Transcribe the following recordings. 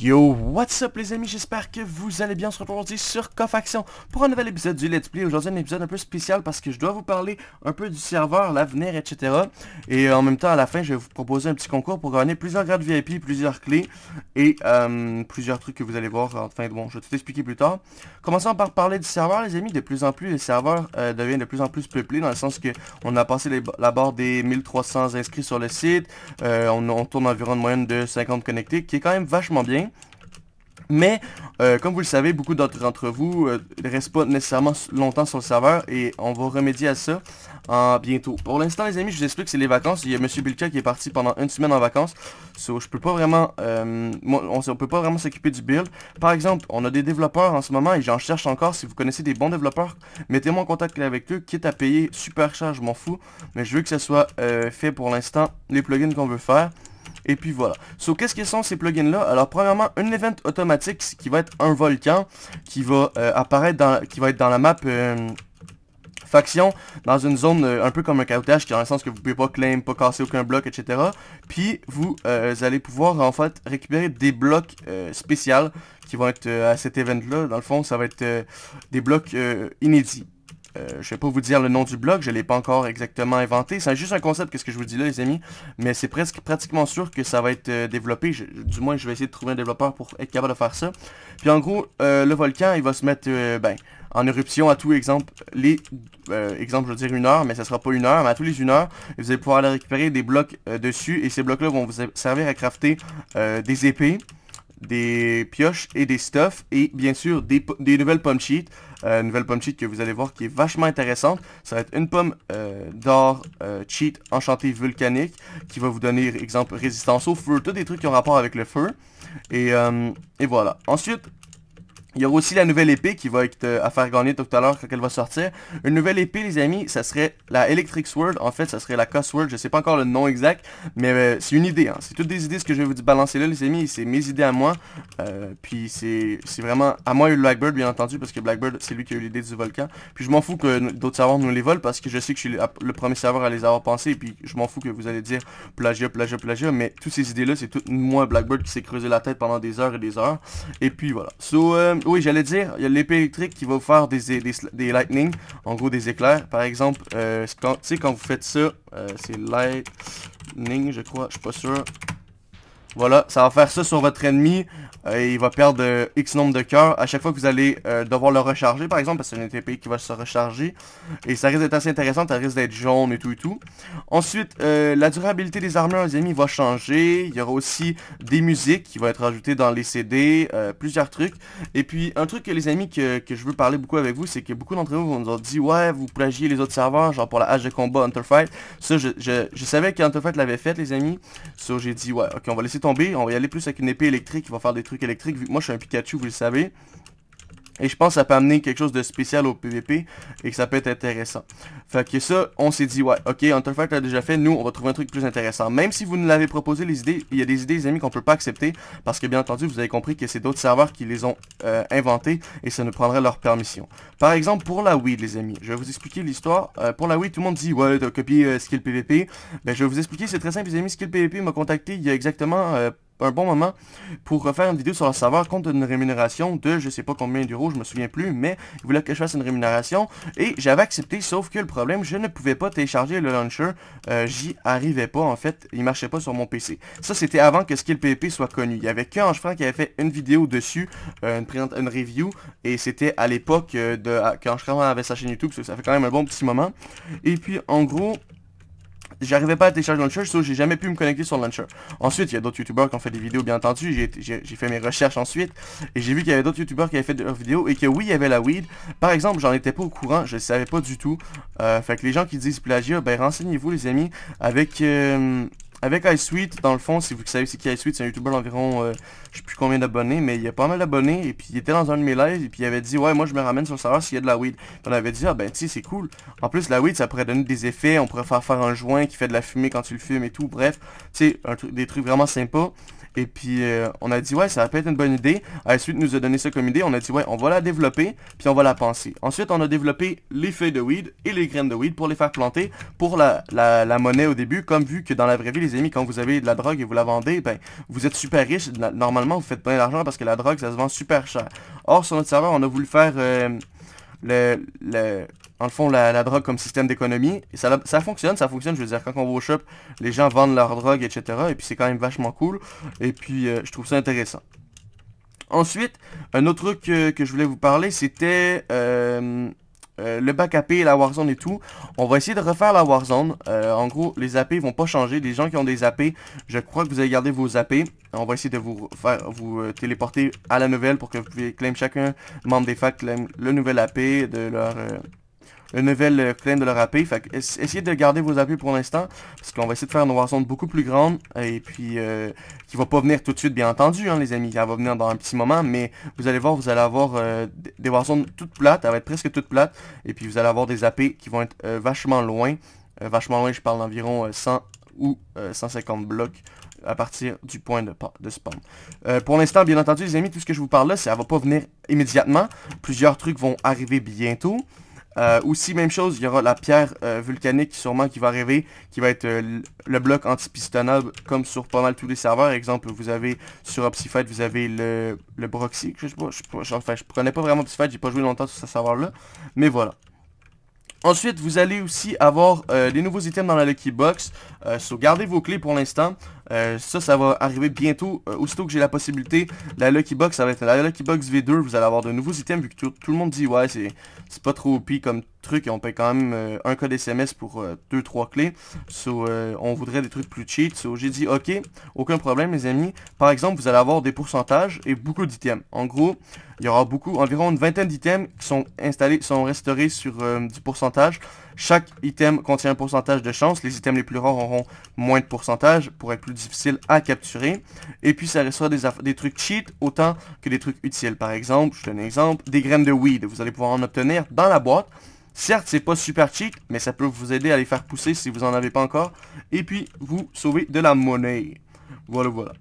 Yo, what's up les amis, j'espère que vous allez bien, on se retrouve aujourd'hui sur Coffaction pour un nouvel épisode du Let's Play. Aujourd'hui un épisode un peu spécial parce que je dois vous parler un peu du serveur, l'avenir, etc. Et euh, en même temps à la fin je vais vous proposer un petit concours pour gagner plusieurs grades VIP, plusieurs clés et euh, plusieurs trucs que vous allez voir. Enfin bon, je vais tout expliquer plus tard. Commençons par parler du serveur les amis, de plus en plus le serveur deviennent euh, devient de plus en plus peuplé dans le sens que on a passé la barre des 1300 inscrits sur le site, on, on tourne environ une moyenne de 50 connectés qui est quand même vachement bien. Mais, euh, comme vous le savez, beaucoup d'entre vous ne euh, restent pas nécessairement longtemps sur le serveur et on va remédier à ça en bientôt. Pour l'instant, les amis, je vous explique c'est les vacances. Il y a M. Bilka qui est parti pendant une semaine en vacances. So, je peux pas vraiment... Euh, on, on peut pas vraiment s'occuper du build. Par exemple, on a des développeurs en ce moment et j'en cherche encore. Si vous connaissez des bons développeurs, mettez-moi en contact avec eux. Quitte à payer super cher, je m'en fous. Mais je veux que ce soit fait pour l'instant les plugins qu'on veut faire. Et puis voilà. So, qu'est-ce que sont ces plugins-là Alors, premièrement, un event automatique qui va être un volcan qui va euh, apparaître dans, qui va être dans la map euh, faction, dans une zone euh, un peu comme un cautage, qui est dans le sens que vous pouvez pas claim, pas casser aucun bloc, etc. Puis, vous, allez pouvoir, en fait, récupérer des blocs spéciaux qui vont être à cet event-là. Dans le fond, ça va être des blocs inédits. Euh, je vais pas vous dire le nom du blog, je ne l'ai pas encore exactement inventé. C'est juste un concept, qu'est-ce que je vous dis là, les amis. Mais c'est presque pratiquement sûr que ça va être euh, développé. du moins, je vais essayer de trouver un développeur pour être capable de faire ça. Puis en gros, euh, le volcan, il va se mettre ben, en éruption à tous exemple. Les exemple, je veux dire une heure, mais ça sera pas une heure. Mais à tous les une heure, vous allez pouvoir aller récupérer des blocs dessus. Et ces blocs-là vont vous servir à crafter des épées des pioches et des stuffs et bien sûr des, nouvelles pommes cheat Euh, nouvelle pomme cheat que vous allez voir qui est vachement intéressante. Ça va être une pomme euh, d'or euh, cheat enchantée volcanique qui va vous donner, exemple, résistance au feu, tous des trucs qui ont rapport avec le feu. Et, euh, et voilà. Ensuite, il y aura aussi la nouvelle épée qui va être euh, à faire gagner tout à l'heure quand elle va sortir. Une nouvelle épée, les amis, ça serait la Electric Sword. En fait, ça serait la cost Sword. Je sais pas encore le nom exact, mais euh, c'est une idée. Hein. C'est toutes des idées, ce que je vais vous balancer là, les amis. C'est mes idées à moi. Euh, puis c'est vraiment à moi et Blackbird, bien entendu, parce que Blackbird, c'est lui qui a eu l'idée du volcan. Puis je m'en fous que d'autres serveurs nous les volent, parce que je sais que je suis le premier serveur à les avoir pensé Puis je m'en fous que vous allez dire plagiat, plagiat, plagiat. Mais toutes ces idées-là, c'est tout moi, Blackbird, qui s'est creusé la tête pendant des heures et des heures. Et puis voilà. So, oui, j'allais dire, il y a l'épée électrique qui va vous faire des, des, des, lightning, en gros des éclairs. Par exemple, euh, sais quand vous faites ça, euh, c'est lightning, je crois, je suis pas sûr. Voilà, ça va faire ça sur votre ennemi. et euh, il va perdre euh, X nombre de cœurs à chaque fois que vous allez euh, devoir le recharger, par exemple, parce que c'est une TP qui va se recharger. Et ça risque d'être assez intéressant, ça risque d'être jaune et tout et tout. Ensuite, la durabilité des armures, les amis, va changer. Il y aura aussi des musiques qui vont être ajoutées dans les CD, plusieurs trucs. Et puis, un truc que les amis que, je veux parler beaucoup avec vous, c'est que beaucoup d'entre vous nous ont dit, ouais, vous plagiez les autres serveurs, genre pour la hache de combat Hunter Fight. Ça, je, je, savais que Fight l'avait fait, les amis. So, j'ai dit, ouais, ok, on va laisser tomber, on va y aller plus avec une épée électrique, il va faire des trucs électriques. Vu moi, je suis un Pikachu, vous le savez. Et je pense que ça peut amener quelque chose de spécial au PVP et que ça peut être intéressant. Fait que ça, on s'est dit, ouais, ok, Hunterfight a déjà fait, nous, on va trouver un truc plus intéressant. Même si vous nous l'avez proposé, les idées, il y a des idées, les amis, qu'on peut pas accepter, parce que bien entendu, vous avez compris que c'est d'autres serveurs qui les ont euh, inventées et ça nous prendrait leur permission. Par exemple, pour la Wii, les amis, je vais vous expliquer l'histoire. Euh, pour la Wii, tout le monde dit, ouais, t'as copié euh, Skill PVP. Ben, je vais vous expliquer, c'est très simple, les amis, Skill PVP m'a contacté il y a exactement euh, un bon moment pour refaire une vidéo sur le serveur compte une rémunération de je sais pas combien d'euros, je me souviens plus, mais il voulait que je fasse une rémunération et j'avais accepté, sauf que le problème, je ne pouvais pas télécharger le launcher, euh, j'y arrivais pas en fait, il marchait pas sur mon PC. Ça c'était avant que pép soit connu, il y avait que je qui avait fait une vidéo dessus, euh, une, une review, et c'était à l'époque euh, de quand Ange avait sa chaîne YouTube, ça fait quand même un bon petit moment. Et puis en gros, j'arrivais pas à télécharger Launcher, so j'ai jamais pu me connecter sur Launcher. Ensuite, il y a d'autres youtubeurs qui ont fait des vidéos, bien entendu. J'ai fait mes recherches ensuite et j'ai vu qu'il y avait d'autres youtubeurs qui avaient fait de leurs vidéos et que oui, il y avait la weed. Par exemple, j'en étais pas au courant, je savais pas du tout. Euh, fait que les gens qui disent plagiat, ben renseignez-vous les amis avec... Euh, avec iSuite, dans le fond, si vous savez c'est qui iSuite, c'est un YouTubeur d'environ, euh, je sais plus combien d'abonnés, mais il y a pas mal d'abonnés, et puis il était dans un de mes lives, et puis il avait dit, ouais, moi je me ramène sur le serveur s'il y a de la weed. on avait dit, ah ben tu c'est cool. En plus, la weed, ça pourrait donner des effets, on pourrait faire faire un joint qui fait de la fumée quand tu le fumes et tout, bref, tu sais, des trucs vraiment sympas. Et puis, euh, on a dit, ouais, ça va peut-être une bonne idée. ensuite nous a donné ça comme idée. On a dit, ouais, on va la développer, puis on va la penser. Ensuite, on a développé les feuilles de weed et les graines de weed pour les faire planter pour la, la, la monnaie au début. Comme vu que dans la vraie vie, les amis, quand vous avez de la drogue et vous la vendez, ben, vous êtes super riche. Normalement, vous faites plein d'argent parce que la drogue, ça se vend super cher. Or, sur notre serveur, on a voulu faire... Euh, le, le, en le fond, la, drogue comme système d'économie. Et ça, fonctionne, ça fonctionne. Je veux dire, quand on va au shop, les gens vendent leur drogue, etc. Et puis c'est quand même vachement cool. Et puis, euh, je trouve ça intéressant. Ensuite, un autre truc que, je voulais vous parler, c'était... Euh, euh, le bac AP, la Warzone et tout. On va essayer de refaire la Warzone. en gros, les AP vont pas changer. Les gens qui ont des AP, je crois que vous avez gardé vos AP. On va essayer de vous faire vous téléporter à la nouvelle pour que vous puissiez claim chacun membre des facts claim le nouvel AP de leur une nouvelle claim euh, de leur AP. essayez de garder vos AP pour l'instant, parce qu'on va essayer de faire une warzone beaucoup plus grande, et puis euh, qui va pas venir tout de suite, bien entendu, hein, les amis. Elle va venir dans un petit moment, mais vous allez voir, vous allez avoir euh, des warzones toutes plates, elle va être presque toutes plates, et puis vous allez avoir des AP qui vont être euh, vachement loin. vachement loin, je parle d'environ 100 ou 150 blocs à partir du point de, spawn. pour l'instant, bien entendu, les amis, tout ce que je vous parle là, ça va pas venir immédiatement. Plusieurs trucs vont arriver bientôt. Euh, aussi, même chose, il y aura la pierre euh, vulcanique volcanique sûrement qui va arriver, qui va être euh, le bloc anti-pistonnable comme sur pas mal tous les serveurs. Exemple, vous avez sur OpsiFight, vous avez le, le Broxy, je sais pas, connais pas vraiment je j'ai pas joué longtemps sur ce serveur-là, mais voilà. Ensuite, vous allez aussi avoir des nouveaux items dans la Lucky Box, so gardez vos clés pour l'instant. Euh, ça, ça va arriver bientôt. Euh, aussitôt que j'ai la possibilité, la Lucky Box, ça va être la Lucky Box V2. Vous allez avoir de nouveaux items, vu que tout, le monde dit, ouais, c'est pas trop pire comme truc. Et on paye quand même euh, un code SMS pour 2-3 clés. So, on voudrait des trucs plus cheat. So, j'ai dit, ok, aucun problème, mes amis. Par exemple, vous allez avoir des pourcentages et beaucoup d'items. En gros, il y aura beaucoup, environ une vingtaine d'items qui sont installés, sont restaurés sur du pourcentage. Chaque item contient un pourcentage de chance. Les items les plus rares auront moins de pourcentage pour être plus difficile à capturer. Et puis, ça reçoit des, trucs cheat autant que des trucs utiles. Par exemple, je te donne un exemple, des graines de weed. Vous allez pouvoir en obtenir dans la boîte. Certes, c'est pas super cheat mais ça peut vous aider à les faire pousser si vous en avez pas encore. Et puis, vous sauvez de la monnaie. Voilà, voilà.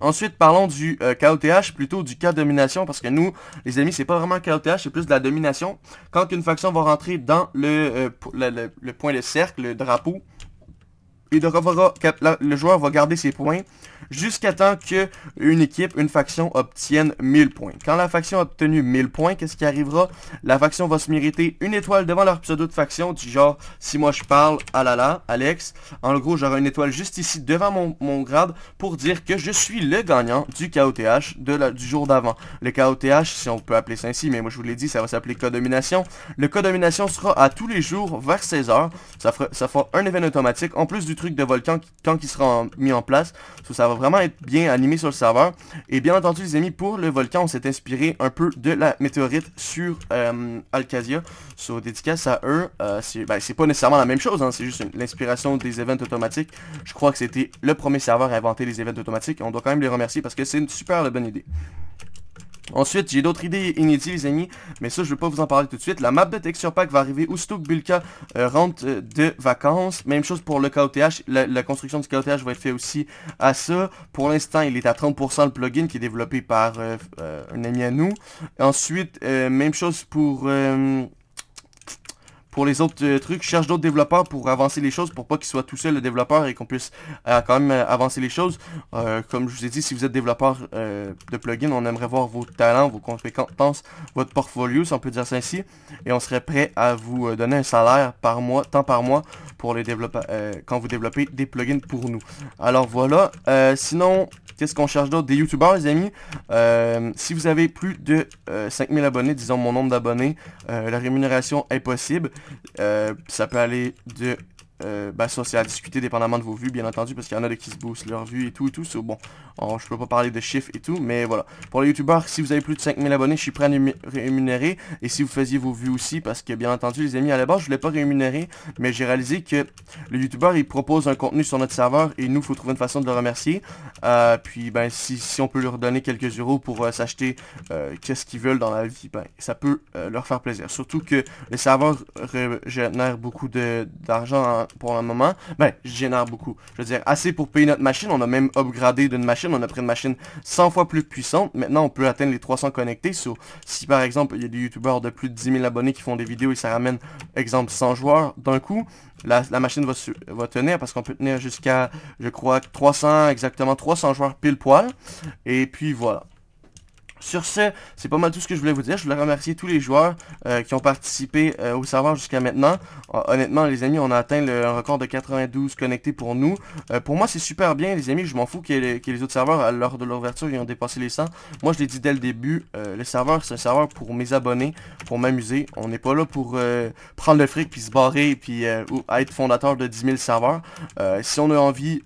Ensuite, parlons du KOTH, euh, plutôt du cas domination, parce que nous, les amis, c'est pas vraiment KOTH, c'est plus de la domination. Quand une faction va rentrer dans le, euh, le, le point de cercle, le drapeau, et le joueur va garder ses points jusqu'à temps que une équipe, une faction obtienne 1000 points. Quand la faction a obtenu 1000 points, qu'est-ce qui arrivera La faction va se mériter une étoile devant leur pseudo de faction, du genre, si moi je parle, ah là là, Alex, en gros j'aurai une étoile juste ici devant mon, mon, grade pour dire que je suis le gagnant du KOTH de du jour d'avant. Le KOTH, si on peut appeler ça ainsi, mais moi je vous l'ai dit, ça va s'appeler co domination. Le co domination sera à tous les jours vers 16h. Ça fera, ça fera un événement automatique, en plus du truc de volcan quand il sera mis en place vraiment être bien animé sur le serveur. Et bien entendu, les amis, pour le volcan, on s'est inspiré un peu de la météorite sur euh, Alcasia. dédicace à eux. Euh, ben, c'est pas nécessairement la même chose, hein. c'est juste l'inspiration des événements automatiques. Je crois que c'était le premier serveur à inventer les événements automatiques. On doit quand même les remercier parce que c'est une super bonne idée. Ensuite, j'ai d'autres idées inédites, les amis, mais ça, je ne vais pas vous en parler tout de suite. La map de Texture Pack va arriver aussitôt que Bulka rentre euh, de vacances. Même chose pour le KOTH. La, construction du KOTH va être faite aussi à ça. Pour l'instant, il est à 30% le plugin qui est développé par euh, euh un nous. Ensuite, euh, même chose pour pour les autres euh, trucs, cherche d'autres développeurs pour avancer les choses, pour pas qu'il soient tout seul le développeur et qu'on puisse euh, quand même euh, avancer les choses. comme je vous ai dit, si vous êtes développeur de plugins, on aimerait voir vos talents, vos compétences, votre portfolio, si on peut dire ça ainsi, et on serait prêt à vous donner un salaire par mois, temps par mois, pour les développeurs, quand vous développez des plugins pour nous. Alors voilà, sinon, qu'est-ce qu'on cherche d'autre Des youtubeurs, les amis. si vous avez plus de 5000 abonnés, disons mon nombre d'abonnés, la rémunération est possible. Euh, ça peut aller de ben ça c'est à discuter dépendamment de vos vues bien entendu parce qu'il y en a qui se boostent leurs vues et tout et tout so, bon je peux pas parler de chiffres et tout mais voilà pour les youtubeurs si vous avez plus de 5000 abonnés je suis prêt à rémunérer et si vous faisiez vos vues aussi parce que bien entendu les amis à la base je voulais pas rémunérer mais j'ai réalisé que le youtubeur il propose un contenu sur notre serveur et nous faut trouver une façon de le remercier euh, puis ben si, si, on peut leur donner quelques euros pour euh, s'acheter qu'est-ce qu'ils veulent dans la vie ben ça peut leur faire plaisir surtout que le serveur génère beaucoup d'argent pour le moment. Ben, je génère beaucoup. Je veux dire, assez pour payer notre machine. On a même upgradé d'une machine. On a pris une machine 100 fois plus puissante. Maintenant, on peut atteindre les 300 connectés. si par exemple, il y a des youtubeurs de plus de 10 000 abonnés qui font des vidéos et ça ramène, exemple, 100 joueurs d'un coup, la, machine va, va tenir parce qu'on peut tenir jusqu'à, je crois, 300, exactement 300 joueurs pile poil. Et puis voilà. Sur ce, c'est pas mal tout ce que je voulais vous dire. Je voulais remercier tous les joueurs euh, qui ont participé euh, au serveur jusqu'à maintenant. Ah, honnêtement, les amis, on a atteint le record de 92 connectés pour nous. Euh, pour moi, c'est super bien, les amis. Je m'en fous que les, autres serveurs, à l'heure de l'ouverture, ils ont dépassé les 100. Moi, je l'ai dit dès le début, le serveur, c'est un serveur pour mes abonnés, pour m'amuser. On n'est pas là pour prendre le fric, puis se barrer, puis ou être fondateur de 10 000 serveurs. si on a envie,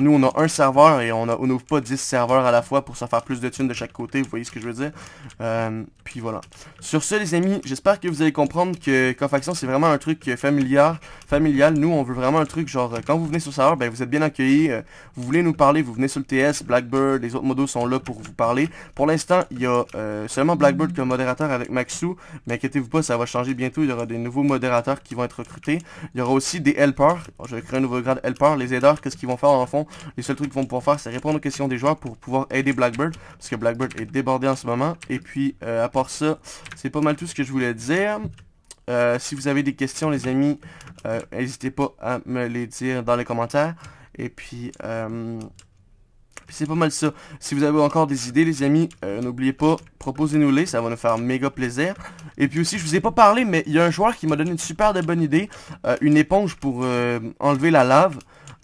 nous, on a un serveur et on n'ouvre pas 10 serveurs à la fois pour se faire plus de thunes de chaque côté ce que je veux dire. Euh, puis voilà. Sur ce, les amis, j'espère que vous allez comprendre que Cofaction, c'est vraiment un truc euh, familial. familial. Nous, on veut vraiment un truc genre, euh, quand vous venez sur ça ben, vous êtes bien accueillis. vous voulez nous parler, vous venez sur le TS, Blackbird, les autres modos sont là pour vous parler. Pour l'instant, il y a seulement Blackbird comme modérateur avec Maxou. Mais inquiétez-vous pas, ça va changer bientôt. Il y aura des nouveaux modérateurs qui vont être recrutés. Il y aura aussi des helpers. Oh, je vais créer un nouveau grade helper. Les aideurs, qu'est-ce qu'ils vont faire en fond Les seuls trucs qu'ils vont pouvoir faire, c'est répondre aux questions des joueurs pour pouvoir aider Blackbird. Parce que Blackbird est débrouillé en ce moment. Et puis, euh, à part ça, c'est pas mal tout ce que je voulais dire. Euh, si vous avez des questions, les amis, euh, n'hésitez pas à me les dire dans les commentaires. Et puis, c'est pas mal ça. Si vous avez encore des idées, les amis, n'oubliez pas, proposez-nous-les, ça va nous faire méga plaisir. Et puis aussi, je vous ai pas parlé, mais il y a un joueur qui m'a donné une super de bonne idée, une éponge pour enlever la lave.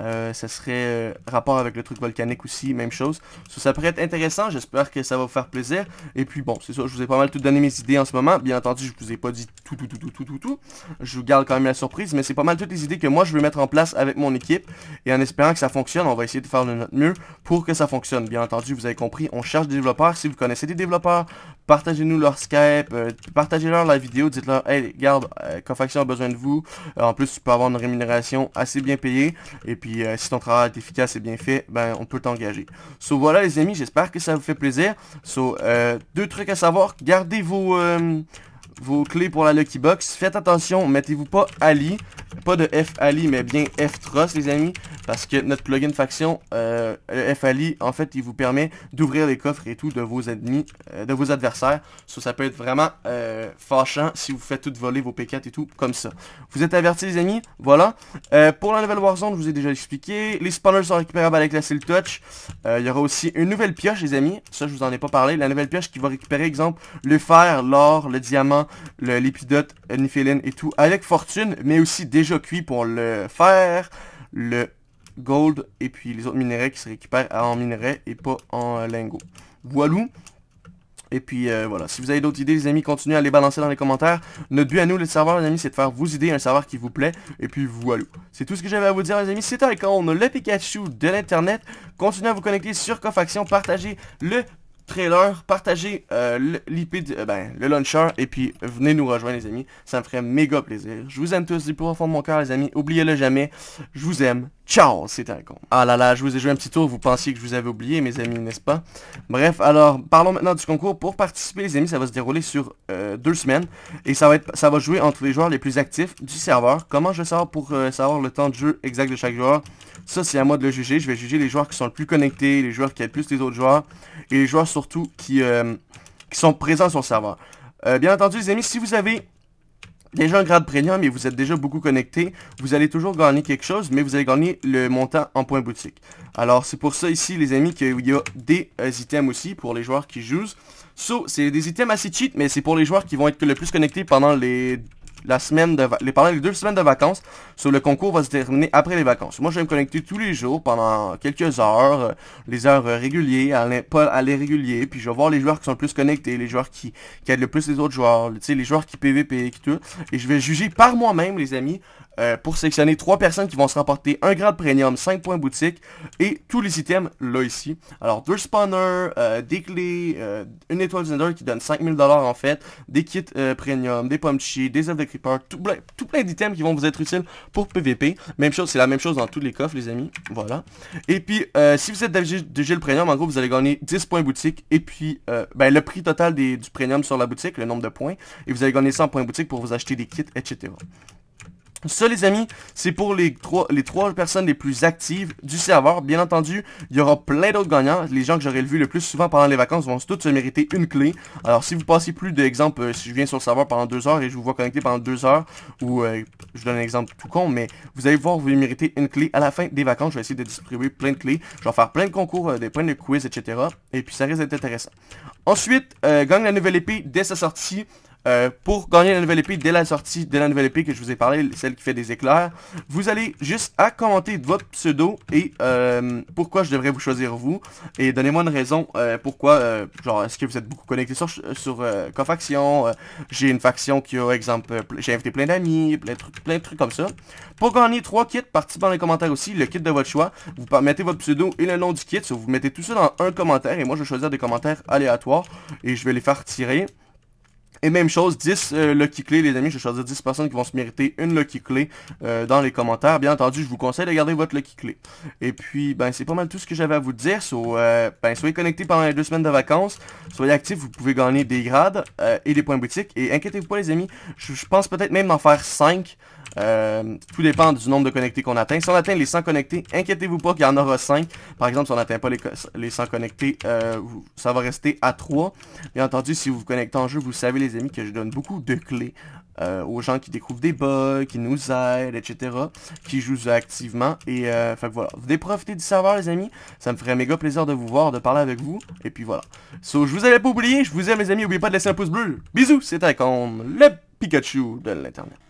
Euh, ça serait euh, rapport avec le truc volcanique aussi, même chose. ça pourrait être intéressant, j'espère que ça va vous faire plaisir. Et puis bon, c'est ça, je vous ai pas mal tout donné mes idées en ce moment. Bien entendu, je vous ai pas dit tout, tout, tout, tout, tout, tout, tout. Je vous garde quand même la surprise, mais c'est pas mal toutes les idées que moi je veux mettre en place avec mon équipe. Et en espérant que ça fonctionne, on va essayer de faire de notre mieux pour que ça fonctionne. Bien entendu, vous avez compris, on cherche des développeurs. Si vous connaissez des développeurs, Partagez-nous leur Skype, euh, partagez-leur la vidéo, dites-leur, hey, garde, euh, Cofaction a besoin de vous. Euh, en plus, tu peux avoir une rémunération assez bien payée. Et puis, euh, si ton travail est efficace et bien fait, ben, on peut t'engager. So, voilà les amis, j'espère que ça vous fait plaisir. So, deux trucs à savoir, gardez vos vos clés pour la Lucky Box. Faites attention, mettez-vous pas Ali. Pas de F Ali, mais bien F Trust, les amis. Parce que notre plugin faction, euh, F Ali, en fait, il vous permet d'ouvrir les coffres et tout de vos ennemis, euh, de vos adversaires. ça peut être vraiment euh, fâchant si vous faites tout voler vos P4 et tout, comme ça. Vous êtes avertis, les amis. Voilà. Euh, pour la nouvelle Warzone, je vous ai déjà expliqué. Les spawners sont récupérables avec la Seal Touch. Il y aura aussi une nouvelle pioche, les amis. Ça, je vous en ai pas parlé. La nouvelle pioche qui va récupérer, exemple, le fer, l'or, le diamant, l'épidote, Nifélène et tout, avec fortune, mais aussi déjà cuit pour le fer, le gold et puis les autres minerais qui se récupèrent en minerais et pas en lingots. Voilou. Et puis euh, voilà, si vous avez d'autres idées les amis, continuez à les balancer dans les commentaires. Notre but à nous, le serveur les amis, c'est de faire vos idées un serveur qui vous plaît. Et puis voilà. C'est tout ce que j'avais à vous dire les amis, c'était on le Pikachu de l'internet. Continuez à vous connecter sur Cofaction, partagez le trailer, partagez euh, l'IP, euh, ben, le launcher, et puis venez nous rejoindre les amis, ça me ferait méga plaisir. Je vous aime tous du plus profond de mon cœur les amis, oubliez-le jamais, je vous aime, ciao, c'est un con. Ah là là, je vous ai joué un petit tour, vous pensiez que je vous avais oublié mes amis, n'est-ce pas Bref, alors, parlons maintenant du concours. Pour participer les amis, ça va se dérouler sur euh, deux semaines, et ça va, être, ça va jouer entre les joueurs les plus actifs du serveur. Comment je sors pour savoir le temps de jeu exact de chaque joueur Ça c'est à moi de le juger, je vais juger les joueurs qui sont le plus connectés, les joueurs qui aident plus les autres joueurs, et les joueurs sur surtout euh, qui, sont présents sur le serveur. Euh, bien entendu, les amis, si vous avez déjà un grade premium et vous êtes déjà beaucoup connecté, vous allez toujours gagner quelque chose, mais vous allez gagner le montant en points boutique. Alors, c'est pour ça ici, les amis, qu'il y a des euh, items aussi pour les joueurs qui jouent. So, c'est des items assez cheat, mais c'est pour les joueurs qui vont être le plus connectés pendant les la semaine de les, pendant les deux semaines de vacances. Sur le concours va se terminer après les vacances. Moi, je vais me connecter tous les jours pendant quelques heures, euh, les heures euh, régulières, à pas à régulier puis je vais voir les joueurs qui sont le plus connectés, les joueurs qui, qui aident le plus les autres joueurs, les joueurs qui PVP, et tout. Et je vais juger par moi-même, les amis, euh, pour sélectionner 3 personnes qui vont se remporter un grade premium, 5 points boutique et tous les items là ici. Alors 2 spawners, euh, des clés, euh, une étoile Zender qui donne 5000$ en fait, des kits premium, des punchy, des œufs de creeper, tout plein, d'items qui vont vous être utiles pour PVP. Même chose, c'est la même chose dans tous les coffres les amis, voilà. Et puis si vous êtes de le premium, en gros vous allez gagner 10 points boutique et puis ben, le prix total du premium sur la boutique, le nombre de points, et vous allez gagner 100 points boutique pour vous acheter des kits, etc. Ça les amis, c'est pour les trois, les trois personnes les plus actives du serveur. Bien entendu, il y aura plein d'autres gagnants. Les gens que j'aurai vu le plus souvent pendant les vacances vont tous se mériter une clé. Alors si vous passez plus d'exemples, euh, si je viens sur le serveur pendant deux heures et je vous vois connecté pendant deux heures, ou euh, je donne un exemple tout con, mais vous allez voir, vous méritez une clé à la fin des vacances. Je vais essayer de distribuer plein de clés. Je vais faire plein de concours, euh, des points de quiz, etc. Et puis ça risque d'être intéressant. Ensuite, euh, gagne la nouvelle épée dès sa sortie. Euh, pour gagner la nouvelle épée dès la sortie de la nouvelle épée que je vous ai parlé, celle qui fait des éclairs, vous allez juste à commenter votre pseudo et euh, pourquoi je devrais vous choisir vous. Et donnez-moi une raison euh, pourquoi, genre, est-ce que vous êtes beaucoup connecté sur, sur Cofaction, j'ai une faction qui a, exemple, j'ai invité plein d'amis, plein de, trucs, plein de trucs comme ça. Pour gagner trois kits, participez dans les commentaires aussi, le kit de votre choix. Vous mettez votre pseudo et le nom du kit, vous mettez tout ça dans un commentaire et moi je vais choisir des commentaires aléatoires et je vais les faire tirer. Et même chose, 10 euh, lucky clés, les amis, je vais choisir 10 personnes qui vont se mériter une lucky clé euh, dans les commentaires. Bien entendu, je vous conseille de garder votre lucky clé. Et puis, ben c'est pas mal tout ce que j'avais à vous dire. Euh, ben, soyez connectés pendant les deux semaines de vacances. Soyez actifs, vous pouvez gagner des grades et des points boutiques. Et inquiétez-vous pas les amis, je, je pense peut-être même en faire 5. Euh, tout dépend du nombre de connectés qu'on atteint. Si on atteint les 100 connectés, inquiétez-vous pas qu'il y en aura 5. Par exemple, si on atteint pas les, les, 100 connectés, euh, ça va rester à 3. Bien entendu, si vous vous connectez en jeu, vous savez les amis que je donne beaucoup de clés euh, aux gens qui découvrent des bugs, qui nous aident, etc. Qui jouent activement. Et fait voilà. Vous déprofitez profiter du serveur les amis. Ça me ferait méga plaisir de vous voir, de parler avec vous. Et puis voilà. So, je vous avais pas oublié. Je vous aime les amis. N'oubliez pas de laisser un pouce bleu. Bisous, c'était con, le Pikachu de l'internet.